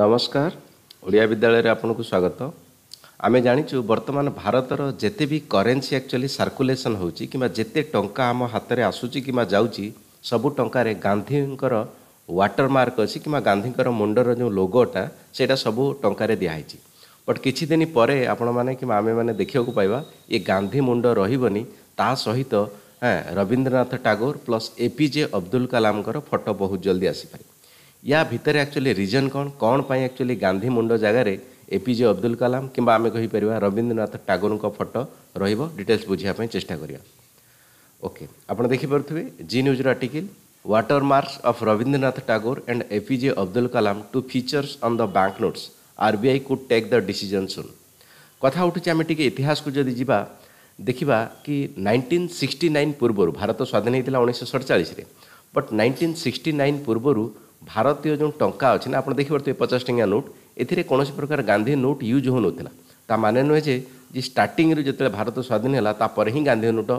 ନମସ୍କାର ଓଡ଼ିଆ ବିଦ୍ୟାଳୟରେ ଆପଣଙ୍କୁ ସ୍ୱାଗତ ଆମେ ଜାଣିଛୁ ବର୍ତ୍ତମାନ ଭାରତର ଯେତେ ବି କରେନ୍ସି ଆକ୍ଚୁଆଲି ସାର୍କୁଲେସନ୍ ହେଉଛି କିମ୍ବା ଯେତେ ଟଙ୍କା ଆମ ହାତରେ ଆସୁଛି କିମ୍ବା ଯାଉଛି ସବୁ ଟଙ୍କାରେ ଗାନ୍ଧୀଙ୍କର ୱାଟର ମାର୍କ ଅଛି କିମ୍ବା ଗାନ୍ଧୀଙ୍କର ମୁଣ୍ଡର ଯେଉଁ ଲୋଗୋଟା ସେଇଟା ସବୁ ଟଙ୍କାରେ ଦିଆହେଇଛି ବଟ୍ କିଛି ଦିନ ପରେ ଆପଣମାନେ କିମ୍ବା ଆମେମାନେ ଦେଖିବାକୁ ପାଇବା ଏ ଗାନ୍ଧୀ ମୁଣ୍ଡ ରହିବନି ତା ସହିତ Rabindranath Tagore plus A P J Abdul କାଲାମଙ୍କର ଫଟୋ ବହୁତ ଜଲ୍ଦି ଆସିପାରେ ୟା ଭିତରେ ଆକ୍ଚୁଆଲି ରିଜନ୍ କ'ଣ କ'ଣ ପାଇଁ ଆକ୍ଚୁଆଲି ଗାନ୍ଧୀ ମୁଣ୍ଡ ଜାଗାରେ ଏପିଜେ ଅବଦୁଲ କଲାମ କିମ୍ବା ଆମେ କହିପାରିବା ରବୀନ୍ଦ୍ରନାଥ ଟାଗୋରଙ୍କ ଫଟୋ ରହିବ ଡିଟେଲ୍ସ ବୁଝିବା ପାଇଁ ଚେଷ୍ଟା କରିବା ଓକେ ଆପଣ ଦେଖିପାରୁଥିବେ ଜି ନ୍ୟୁଜ୍ର article water marks of Rabindranath Tagore and A P J Abdul Kalam to features on the bank notes RBI could take the decision soon କଥା ଉଠୁଛି ଆମେ ଟିକେ ଇତିହାସକୁ ଯଦି ଯିବା ଦେଖିବା କି ନାଇଣ୍ଟିନ୍ ସିକ୍ସଟି ନାଇନ୍ ପୂର୍ବରୁ ଭାରତ ସ୍ୱାଧୀନ ହେଇଥିଲା ଉଣେଇଶହ ସଡ଼ଚାଳିଶରେ ବଟ୍ ନାଇଣ୍ଟିନ୍ ସିକ୍ସଟି ନାଇନ୍ ପୂର୍ବରୁ ଭାରତୀୟ ଯେଉଁ ଟଙ୍କା ଅଛି ନା ଆପଣ ଦେଖିପାରୁଥିବେ ପଚାଶ ଟଙ୍କିଆ ନୋଟ୍ ଏଥିରେ କୌଣସି ପ୍ରକାର ଗାନ୍ଧୀ ନୋଟ୍ ୟୁଜ୍ ହେଉନଥିଲା ତା ମାନେ ନୁହେଁ ଯେ ଯେ ଷ୍ଟାର୍ଟିଂରୁ ଯେତେବେଳେ ଭାରତ ସ୍ୱାଧୀନ ହେଲା ତାପରେ ହିଁ ଗାନ୍ଧୀ ନୋଟ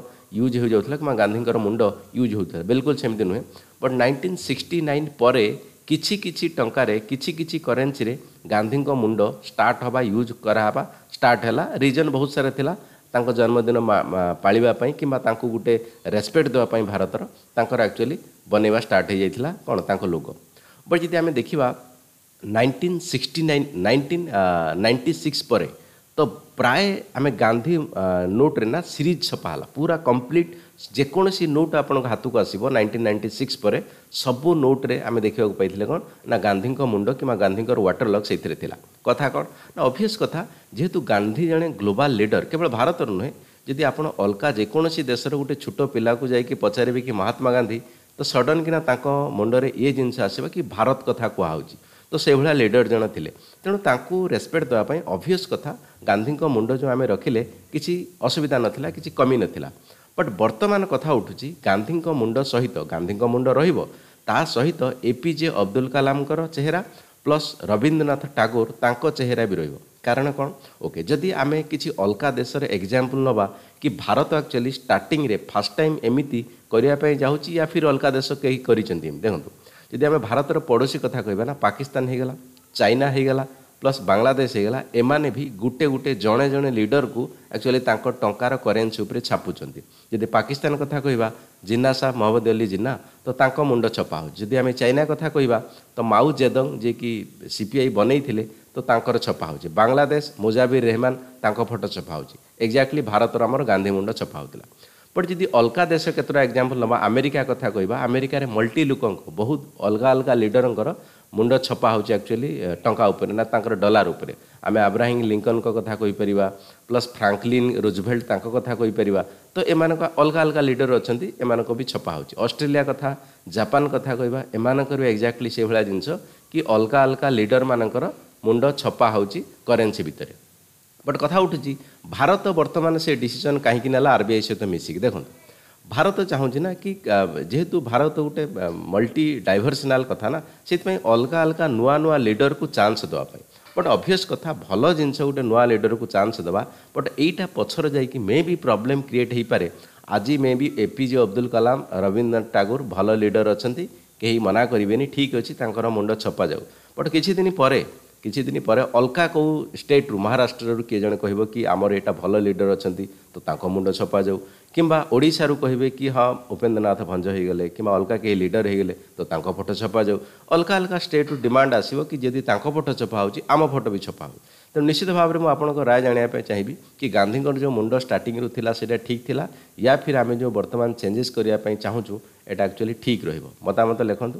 ୟୁଜ୍ ହୋଇଯାଉଥିଲା କିମ୍ବା ଗାନ୍ଧୀଙ୍କର ମୁଣ୍ଡ ୟୁଜ୍ ହେଉଥିଲା ବିଲକୁଲ ସେମିତି ନୁହେଁ ବଟ୍ ନାଇଣ୍ଟିନ୍ ସିକ୍ସଟି ନାଇନ୍ ପରେ କିଛି କିଛି ଟଙ୍କାରେ କିଛି କିଛି କରେନ୍ସିରେ ଗାନ୍ଧୀଙ୍କ ମୁଣ୍ଡ ଷ୍ଟାର୍ଟ ହେବା ୟୁଜ୍ କରାହେବା ଷ୍ଟାର୍ଟ ହେଲା ରିଜନ୍ ବହୁତ ସାରା ଥିଲା ତାଙ୍କ ଜନ୍ମଦିନ ପାଳିବା ପାଇଁ କିମ୍ବା ତାଙ୍କୁ ଗୋଟେ ରେସ୍ପେକ୍ଟ ଦେବା ପାଇଁ ଭାରତର ତାଙ୍କର ଆକ୍ଚୁଆଲି ବନେଇବା ଷ୍ଟାର୍ଟ ହୋଇଯାଇଥିଲା କ'ଣ ତାଙ୍କ ଲୋକ ବଟ୍ ଯଦି ଆମେ ଦେଖିବା nineteen sixty nine nineteen ninety six ପରେ ତ ପ୍ରାୟ ଆମେ ଗାନ୍ଧୀ ନୋଟ୍ରେ ନା ସିରିଜ୍ ଛପା ହେଲା ପୁରା କମ୍ପ୍ଲିଟ୍ ଯେକୌଣସି ନୋଟ୍ ଆପଣଙ୍କ ହାତକୁ ଆସିବ ନାଇଣ୍ଟିନ୍ ନାଇଣ୍ଟି ସିକ୍ସ ପରେ ସବୁ ନୋଟ୍ରେ ଆମେ ଦେଖିବାକୁ ପାଇଥିଲେ କ'ଣ ନା ଗାନ୍ଧୀଙ୍କ ମୁଣ୍ଡ କିମ୍ବା ଗାନ୍ଧୀଙ୍କର ୱାଟର ଲକ୍ ସେଇଥିରେ ଥିଲା କଥା କ'ଣ ନା ଅଭିୟସ୍ କଥା ଯେହେତୁ ଗାନ୍ଧୀ ଜଣେ ଗ୍ଲୋବାଲ୍ ଲିଡର୍ କେବଳ ଭାରତର ନୁହେଁ ଯଦି ଆପଣ ଅଲଗା ଯେକୌଣସି ଦେଶର ଗୋଟେ ଛୋଟ ପିଲାକୁ ଯାଇକି ପଚାରିବେ କି ମହାତ୍ମା ଗାନ୍ଧୀ ତ ସଡନ୍ କିନା ତାଙ୍କ ମୁଣ୍ଡରେ ଇଏ ଜିନିଷ ଆସିବ କି ଭାରତ କଥା କୁହାହେଉଛି ତ ସେଇଭଳିଆ ଲିଡ଼ର ଜଣେ ଥିଲେ ତେଣୁ ତାଙ୍କୁ ରେସ୍ପେକ୍ଟ ଦେବା ପାଇଁ ଅଭିଅସ୍ କଥା ଗାନ୍ଧୀଙ୍କ ମୁଣ୍ଡ ଯେଉଁ ଆମେ ରଖିଲେ କିଛି ଅସୁବିଧା ନଥିଲା କିଛି କମି ନଥିଲା ବଟ୍ ବର୍ତ୍ତମାନ କଥା ଉଠୁଛି ଗାନ୍ଧୀଙ୍କ ମୁଣ୍ଡ ସହିତ ଗାନ୍ଧୀଙ୍କ ମୁଣ୍ଡ ରହିବ ତା ସହିତ ଏ ପି ଜେ ଅବଦୁଲ କାଲାମଙ୍କର ଚେହେରା ପ୍ଲସ୍ ରବୀନ୍ଦ୍ରନାଥ ଟାଗୋର ତାଙ୍କ ଚେହେରା ବି ରହିବ କାରଣ କ'ଣ ଓକେ ଯଦି ଆମେ କିଛି ଅଲଗା ଦେଶରେ ଏକ୍ଜାମ୍ପଲ୍ ନେବା କି ଭାରତ ଆକ୍ଚୁଆଲି ଷ୍ଟାର୍ଟିଂରେ ଫାର୍ଷ୍ଟ ଟାଇମ୍ ଏମିତି କରିବା ପାଇଁ ଯାଉଛି ୟା ଫିର୍ ଅଲଗା ଦେଶ କେହି କରିଛନ୍ତି ଦେଖନ୍ତୁ ଯଦି ଆମେ ଭାରତର ପଡ଼ୋଶୀ କଥା କହିବା ନା ପାକିସ୍ତାନ ହେଇଗଲା ଚାଇନା ହେଇଗଲା ପ୍ଲସ୍ ବାଂଲାଦେଶ ହେଇଗଲା ଏମାନେ ବି ଗୋଟେ ଗୋଟେ ଜଣେ ଜଣେ ଲିଡରକୁ ଆକ୍ଚୁଆଲି ତାଙ୍କ ଟଙ୍କାର କରେନ୍ସି ଉପରେ ଛାପୁଛନ୍ତି ଯଦି ପାକିସ୍ତାନ କଥା କହିବା ଜିନା ଶାହ ମହମ୍ମଦ ଅଲି ଜିନା ତ ତାଙ୍କ ମୁଣ୍ଡ ଛପା ହେଉଛି ଯଦି ଆମେ ଚାଇନା କଥା କହିବା ତ ମାଉ ଜେଦଙ୍ଗ ଯିଏକି ସିପିଆଇ ବନେଇଥିଲେ ତ ତାଙ୍କର ଛପା ହେଉଛି ବାଂଲାଦେଶ ମୁଜାବିର ରେହମାନ ତାଙ୍କ ଫଟୋ ଛପା ହେଉଛି ଏକ୍ଜାକ୍ଟଲି ଭାରତର ଆମର ଗାନ୍ଧୀ ମୁଣ୍ଡ ଛପା ହେଉଥିଲା ବଟ୍ ଯଦି ଅଲଗା ଦେଶ କେତେଟା ଏକ୍ଜାମ୍ପଲ୍ ନେବା ଆମେରିକା କଥା କହିବା ଆମେରିକାରେ ମଲ୍ଟି ଲୋକଙ୍କ ବହୁତ ଅଲଗା ଅଲଗା ଲିଡରଙ୍କର ମୁଣ୍ଡ ଛପା ହେଉଛି ଆକ୍ଚୁଆଲି ଟଙ୍କା ଉପରେ ନା ତାଙ୍କର ଡଲାର ଉପରେ ଆମେ ଆବ୍ରାହିମ୍ ଲିଙ୍କନ୍ଙ୍କ କଥା କହିପାରିବା ପ୍ଲସ୍ ଫ୍ରାଙ୍କଲିନ୍ ରୁଜଭେଲ୍ଟ ତାଙ୍କ କଥା କହିପାରିବା ତ ଏମାନଙ୍କ ଅଲଗା ଅଲଗା ଲିଡର ଅଛନ୍ତି ଏମାନଙ୍କ ବି ଛପା ହେଉଛି ଅଷ୍ଟ୍ରେଲିଆ କଥା ଜାପାନ କଥା କହିବା ଏମାନଙ୍କର ବି ଏକ୍ଜାକ୍ଟଲି ସେଇଭଳିଆ ଜିନିଷ କି ଅଲଗା ଅଲଗା ଲିଡରମାନଙ୍କର ମୁଣ୍ଡ ଛପା ହେଉଛି କରେନ୍ସି ଭିତରେ ବଟ୍ କଥା ଉଠୁଛି ଭାରତ ବର୍ତ୍ତମାନ ସେ ଡିସିସନ୍ କାହିଁକି ନେଲା ଆର୍ ବି ଆଇ ସହିତ ମିଶିକି ଦେଖନ୍ତୁ ଭାରତ ଚାହୁଁଛି ନା କି ଯେହେତୁ ଭାରତ ଗୋଟେ ମଲ୍ଟି ଡାଇଭର୍ସନାଲ୍ କଥା ନା ସେଥିପାଇଁ ଅଲଗା ଅଲଗା ନୂଆ ନୂଆ ଲିଡରକୁ ଚାନ୍ସ ଦେବା ପାଇଁ ବଟ୍ ଅଭିୟସ୍ କଥା ଭଲ ଜିନିଷ ଗୋଟେ ନୂଆ ଲିଡରକୁ ଚାନ୍ସ ଦେବା ବଟ୍ ଏଇଟା ପଛରେ ଯାଇକି ମେ ବି ପ୍ରୋବ୍ଲେମ୍ କ୍ରିଏଟ୍ ହେଇପାରେ ଆଜି ମେ ବି A P J Abdul Kalam Rabindranath Tagore ଭଲ ଲିଡର ଅଛନ୍ତି କେହି ମନା କରିବେନି ଠିକ୍ ଅଛି ତାଙ୍କର ମୁଣ୍ଡ ଛପା ଯାଉ ବଟ୍ କିଛି ଦିନ ପରେ କିଛି ଦିନ ପରେ ଅଲଗା କେଉଁ ଷ୍ଟେଟ୍ରୁ ମହାରାଷ୍ଟ୍ରରୁ କିଏ ଜଣେ କହିବ କି ଆମର ଏଇଟା ଭଲ ଲିଡର ଅଛନ୍ତି ତ ତାଙ୍କ ମୁଣ୍ଡ ଛପାଯାଉ କିମ୍ବା ଓଡ଼ିଶାରୁ କହିବେ କି ହଁ ଉପେନ୍ଦ୍ରନାଥ ଭଞ୍ଜ ହୋଇଗଲେ କିମ୍ବା ଅଲଗା କେହି ଲିଡର ହୋଇଗଲେ ତ ତାଙ୍କ ଫଟୋ ଛପାଯାଉ ଅଲଗା ଅଲଗା ଷ୍ଟେଟ୍ରୁ ଡିମାଣ୍ଡ ଆସିବ କି ଯଦି ତାଙ୍କ ଫଟୋ ଛପା ହେଉଛି ଆମ ଫଟୋ ବି ଛପା ହେଉଛି ତେଣୁ ନିଶ୍ଚିତ ଭାବରେ ମୁଁ ଆପଣଙ୍କ ରାୟ ଜାଣିବା ପାଇଁ ଚାହିଁବି କି ଗାନ୍ଧୀଙ୍କର ଯେଉଁ ମୁଣ୍ଡ ଷ୍ଟାର୍ଟିଂରୁ ଥିଲା ସେଇଟା ଠିକ୍ ଥିଲା ୟା ଫିର୍ ଆମେ ଯେଉଁ ବର୍ତ୍ତମାନ ଚେଞ୍ଜେସ୍ କରିବା ପାଇଁ ଚାହୁଁଛୁ ଏଇଟା ଆକ୍ଚୁଆଲି ଠିକ୍ ରହିବ ମତାମତ ଲେଖନ୍ତୁ